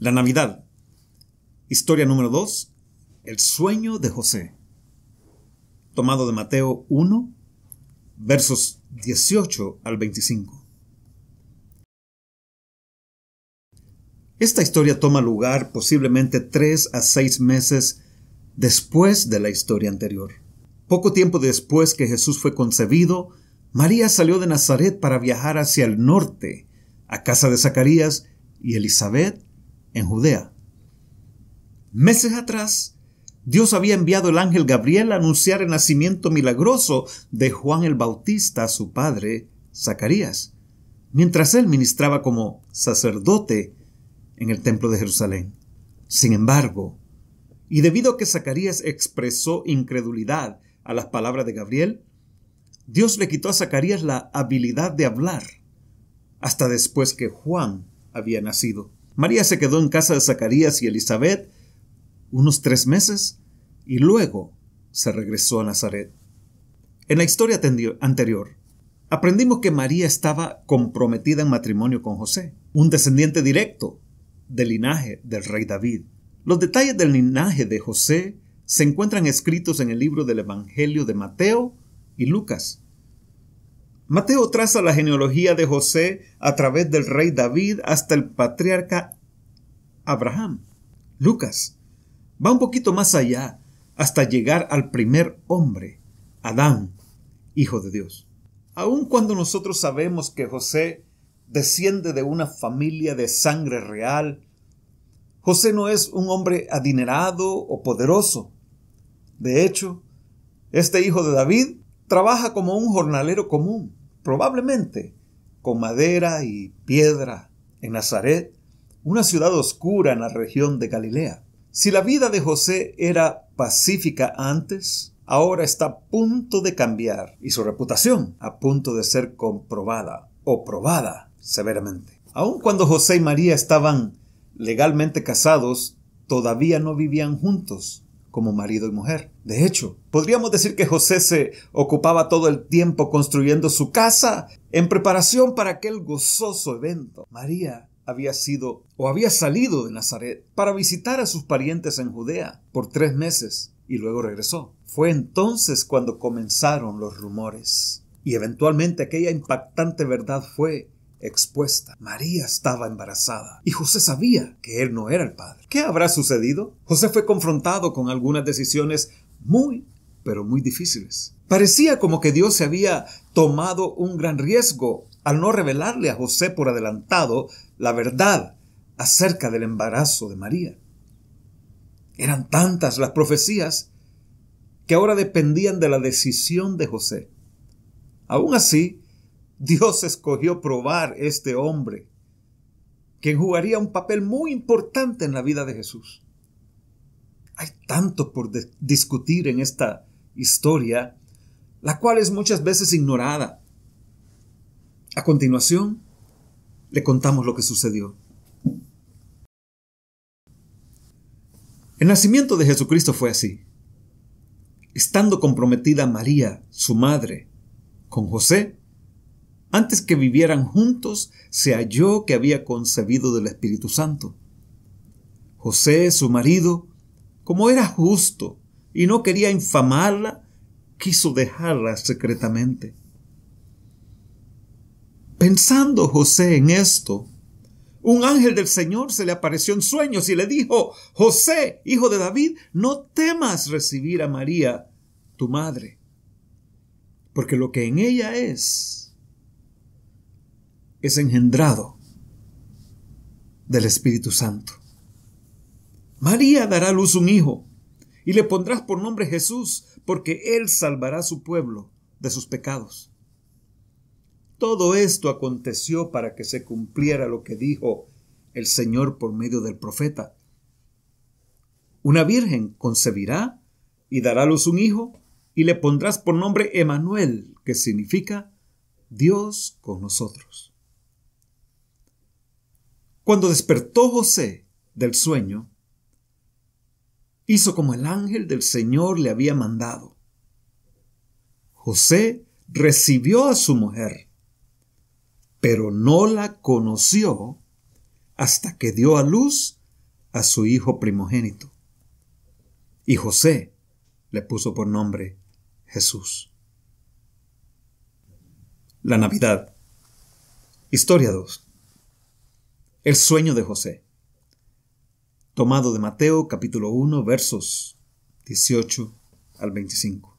La Navidad. Historia número 2. El sueño de José. Tomado de Mateo 1, versos 18 al 25. Esta historia toma lugar posiblemente tres a seis meses después de la historia anterior. Poco tiempo después que Jesús fue concebido, María salió de Nazaret para viajar hacia el norte, a casa de Zacarías y Elizabeth, en Judea. Meses atrás, Dios había enviado el ángel Gabriel a anunciar el nacimiento milagroso de Juan el Bautista a su padre, Zacarías, mientras él ministraba como sacerdote en el templo de Jerusalén. Sin embargo, y debido a que Zacarías expresó incredulidad a las palabras de Gabriel, Dios le quitó a Zacarías la habilidad de hablar hasta después que Juan había nacido. María se quedó en casa de Zacarías y Elizabeth unos tres meses y luego se regresó a Nazaret. En la historia anterior, aprendimos que María estaba comprometida en matrimonio con José, un descendiente directo del linaje del rey David. Los detalles del linaje de José se encuentran escritos en el libro del Evangelio de Mateo y Lucas. Mateo traza la genealogía de José a través del rey David hasta el patriarca Abraham. Lucas va un poquito más allá hasta llegar al primer hombre, Adán, hijo de Dios. Aun cuando nosotros sabemos que José desciende de una familia de sangre real, José no es un hombre adinerado o poderoso. De hecho, este hijo de David trabaja como un jornalero común probablemente con madera y piedra, en Nazaret, una ciudad oscura en la región de Galilea. Si la vida de José era pacífica antes, ahora está a punto de cambiar y su reputación a punto de ser comprobada o probada severamente. Aun cuando José y María estaban legalmente casados, todavía no vivían juntos como marido y mujer. De hecho, podríamos decir que José se ocupaba todo el tiempo construyendo su casa en preparación para aquel gozoso evento. María había sido o había salido de Nazaret para visitar a sus parientes en Judea por tres meses y luego regresó. Fue entonces cuando comenzaron los rumores. Y eventualmente aquella impactante verdad fue expuesta. María estaba embarazada y José sabía que él no era el padre. ¿Qué habrá sucedido? José fue confrontado con algunas decisiones muy, pero muy difíciles. Parecía como que Dios se había tomado un gran riesgo al no revelarle a José por adelantado la verdad acerca del embarazo de María. Eran tantas las profecías que ahora dependían de la decisión de José. Aún así, Dios escogió probar este hombre, quien jugaría un papel muy importante en la vida de Jesús. Hay tanto por discutir en esta historia, la cual es muchas veces ignorada. A continuación, le contamos lo que sucedió. El nacimiento de Jesucristo fue así. Estando comprometida María, su madre, con José, antes que vivieran juntos, se halló que había concebido del Espíritu Santo. José, su marido, como era justo y no quería infamarla, quiso dejarla secretamente. Pensando José en esto, un ángel del Señor se le apareció en sueños y le dijo, José, hijo de David, no temas recibir a María, tu madre, porque lo que en ella es, es engendrado del Espíritu Santo. María dará luz un hijo y le pondrás por nombre Jesús, porque él salvará a su pueblo de sus pecados. Todo esto aconteció para que se cumpliera lo que dijo el Señor por medio del profeta. Una virgen concebirá y dará a luz un hijo y le pondrás por nombre Emanuel, que significa Dios con nosotros. Cuando despertó José del sueño, hizo como el ángel del Señor le había mandado. José recibió a su mujer, pero no la conoció hasta que dio a luz a su hijo primogénito. Y José le puso por nombre Jesús. La Navidad. Historia 2. El sueño de José. Tomado de Mateo capítulo 1 versos 18 al 25.